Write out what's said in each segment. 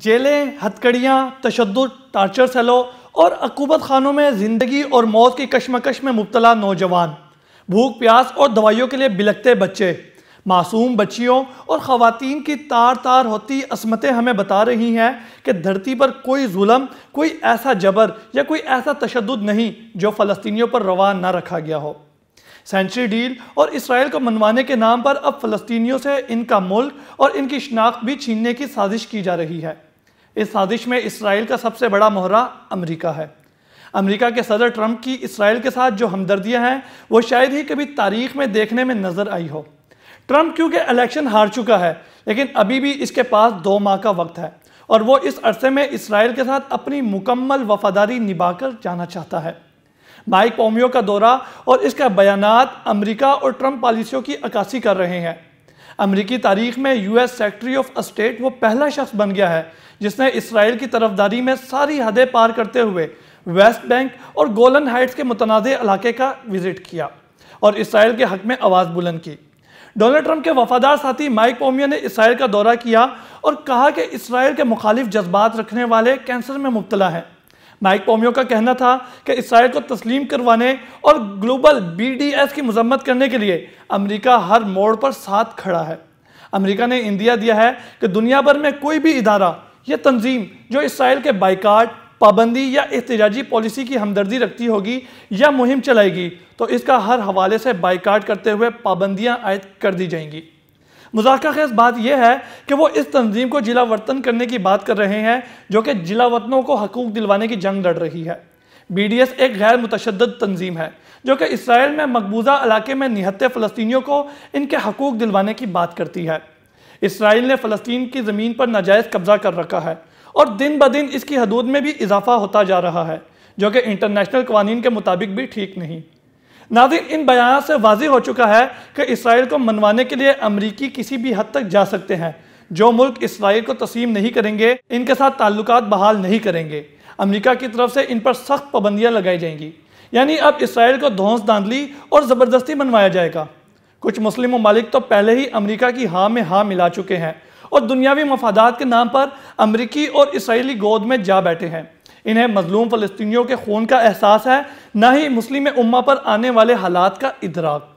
जेलें हथकड़ियाँ तशद टार्चर सेलो और अकूबत खानों में ज़िंदगी और मौत की कशमकश में मुबतला नौजवान भूख प्यास और दवाइयों के लिए बिलकते बच्चे मासूम बच्चियों और ख़वान की तार तार होती असमतें हमें बता रही हैं कि धरती पर कोई जुल्म कोई ऐसा जबर या कोई ऐसा तशद नहीं जो फ़लस्तियों पर रवा ना रखा गया हो सेंचुरी डील और इसराइल को मनवाने के नाम पर अब फलस्तियों से इनका मुल्क और इनकी शनाख्त भी छीनने की साजिश की जा रही है इस साजिश में इसराइल का सबसे बड़ा मोहरा अमरीका है अमरीका के सदर ट्रंप की इसराइल के साथ जो हमदर्दियाँ हैं वो शायद ही कभी तारीख में देखने में नज़र आई हो ट्रंप क्योंकि इलेक्शन हार चुका है लेकिन अभी भी इसके पास दो माह का वक्त है और वो इस अरसे में इसराइल के साथ अपनी मुकम्मल वफादारी निभाकर जाना चाहता है माइक पोमियो का दौरा और इसका बयानात अमेरिका और ट्रंप पॉलिसियों की अक्सी कर रहे हैं अमरीकी तारीख में यूएस सेक्रेटरी ऑफ स्टेट वो पहला शख्स बन गया है जिसने इसराइल की तरफदारी में सारी हदें पार करते हुए वेस्ट बैंक और गोलन हाइट्स के मुतनाज़ इलाके का विजिट किया और इसराइल के हक में आवाज़ बुलंद की डोनाल्ड ट्रंप के वफादार साथी माइक पोमियो ने इसराइल का दौरा किया और कहा कि इसराइल के मुखालिफ जज्बात रखने वाले कैंसर में मुबतला हैं नाइक पोमियो का कहना था कि इसराइल को तस्लीम करवाने और ग्लोबल बीडीएस की मजम्मत करने के लिए अमेरिका हर मोड़ पर साथ खड़ा है अमेरिका ने इंडिया दिया है कि दुनिया भर में कोई भी इदारा या तंजीम जो इसराइल के बाइकाट पाबंदी या एहतजाजी पॉलिसी की हमदर्दी रखती होगी या मुहिम चलाएगी तो इसका हर हवाले से बाइकाट करते हुए पाबंदियां आयद कर दी जाएंगी मुजाक खेज बात यह है कि वो इस तंजीम को जिला वर्तन करने की बात कर रहे हैं जो कि जिला वतनों को हकूक दिलवाने की जंग लड़ रही है बी डी एस एक गैर मुतद तंजीम है जो कि इसराइल में मकबूजा इलाके में निहत्ते फ़लस्तियों को इनके हकूक दिलवाने की बात करती है इसराइल ने फ़लस्तीन की ज़मीन पर नाजायज़ कब्ज़ा कर रखा है और दिन ब दिन इसकी हदूद में भी इजाफा होता जा रहा है जो कि इंटरनेशनल कवानीन के मुताबिक भी ठीक नहीं नाजिर इन बयान से वाजी हो चुका है कि इसराइल को मनवाने के लिए अमरीकी किसी भी हद तक जा सकते हैं जो मुल्क इसराइल को तस्लीम नहीं करेंगे इनके साथ ताल्लुक बहाल नहीं करेंगे अमरीका की तरफ से इन पर सख्त पाबंदियाँ लगाई जाएंगी यानी अब इसराइल को धौस दांधली और ज़बरदस्ती मनवाया जाएगा कुछ मुस्लिम ममालिक तो पहले ही अमरीका की हाँ में हाँ मिला चुके हैं और दुनियावी मफादात के नाम पर अमरीकी और इसराइली गोद में जा बैठे हैं इन्हें मजलूम फ़लस्तियों के खून का एहसास है ना ही मुस्लिम उम्मा पर आने वाले हालात का इधराक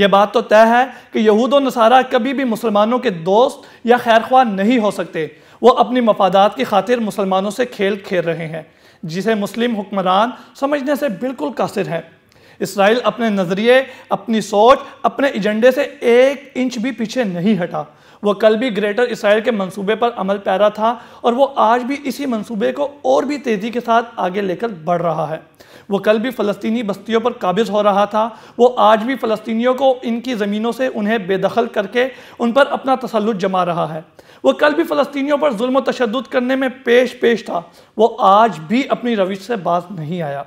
यह बात तो तय है कि यहूद नसारा कभी भी मुसलमानों के दोस्त या खैर ख्वाह नहीं हो सकते वो अपनी मफादात की खातिर मुसलमानों से खेल खेल रहे हैं जिसे मुस्लिम हुक्मरान समझने से बिल्कुल कासिर हैं इसराइल अपने नज़रिए अपनी सोच अपने एजेंडे से एक इंच भी पीछे नहीं हटा वह कल भी ग्रेटर इसराइल के मंसूबे पर अमल पैरा था और वो आज भी इसी मंसूबे को और भी तेज़ी के साथ आगे लेकर बढ़ रहा है वो कल भी फ़लस्तीनी बस्तियों पर काबिज़ हो रहा था वो आज भी फ़लस्तीनियों को इनकी ज़मीनों से उन्हें बेदखल करके उन पर अपना तसलुत जमा रहा है वो कल भी फ़लस्तीनियों पर जुल्म तशद करने में पेश पेश था वो आज भी अपनी रविश से बाज नहीं आया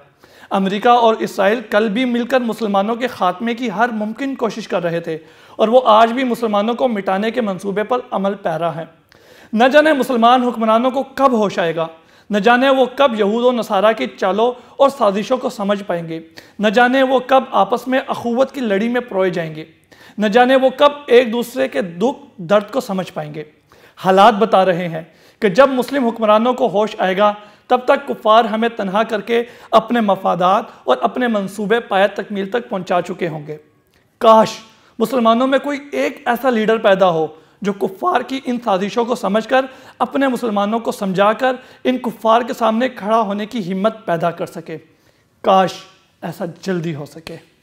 अमेरिका और इसराइल कल भी मिलकर मुसलमानों के खात्मे की हर मुमकिन कोशिश कर रहे थे और वो आज भी मुसलमानों को मिटाने के मंसूबे पर अमल पैरा है न जाने मुसलमान हुक्मरानों को कब होश आएगा न जाने वो कब यहूद और नसारा की चालों और साजिशों को समझ पाएंगे न जाने वो कब आपस में अखूवत की लड़ी में प्रोए जाएंगे न जाने वो कब एक दूसरे के दुख दर्द को समझ पाएंगे हालात बता रहे हैं कि जब मुस्लिम हुक्मरानों को होश आएगा तब तक कुफार हमें तनहा करके अपने मफादात और अपने मंसूबे पाया तकमील तक पहुंचा चुके होंगे काश मुसलमानों में कोई एक ऐसा लीडर पैदा हो जो कुफार की इन साजिशों को समझकर अपने मुसलमानों को समझाकर इन कुफार के सामने खड़ा होने की हिम्मत पैदा कर सके काश ऐसा जल्दी हो सके